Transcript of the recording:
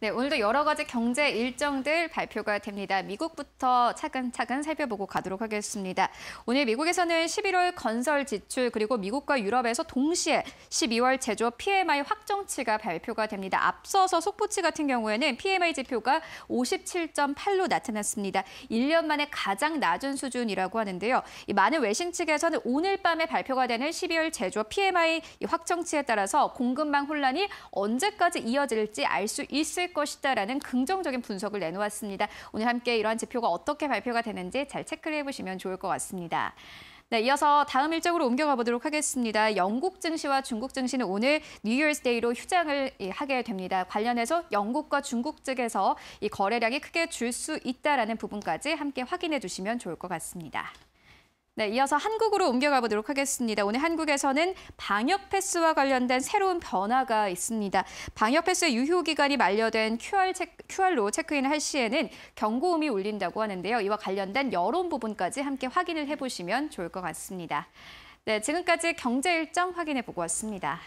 네, 오늘도 여러 가지 경제 일정들 발표가 됩니다. 미국부터 차근차근 살펴보고 가도록 하겠습니다. 오늘 미국에서는 11월 건설 지출 그리고 미국과 유럽에서 동시에 12월 제조업 PMI 확정치가 발표가 됩니다. 앞서서 속보치 같은 경우에는 PMI 지표가 57.8로 나타났습니다. 1년 만에 가장 낮은 수준이라고 하는데요. 많은 외신 측에서는 오늘 밤에 발표가 되는 12월 제조업 PMI 확정치에 따라서 공급망 혼란이 언제까지 이어질지 알 수 있을 있을 것이다라는 긍정적인 분석을 내놓았습니다. 오늘 함께 이러한 지표가 어떻게 발표가 되는지 잘 체크를 해보시면 좋을 것 같습니다. 네, 이어서 다음 일정으로 옮겨가 보도록 하겠습니다. 영국 증시와 중국 증시는 오늘 뉴이어스데이로 휴장을 하게 됩니다. 관련해서 영국과 중국 측에서 이 거래량이 크게 줄 수있다라 부분까지 함께 확인해 주시면 좋을 것 같습니다. 네, 이어서 한국으로 옮겨가 보도록 하겠습니다. 오늘 한국에서는 방역 패스와 관련된 새로운 변화가 있습니다. 방역 패스의 유효 기간이 만료된 QR 체크, QR로 체크인을 할 시에는 경고음이 울린다고 하는데요. 이와 관련된 여론 부분까지 함께 확인을 해보시면 좋을 것 같습니다. 네, 지금까지 경제 일정 확인해 보고 왔습니다.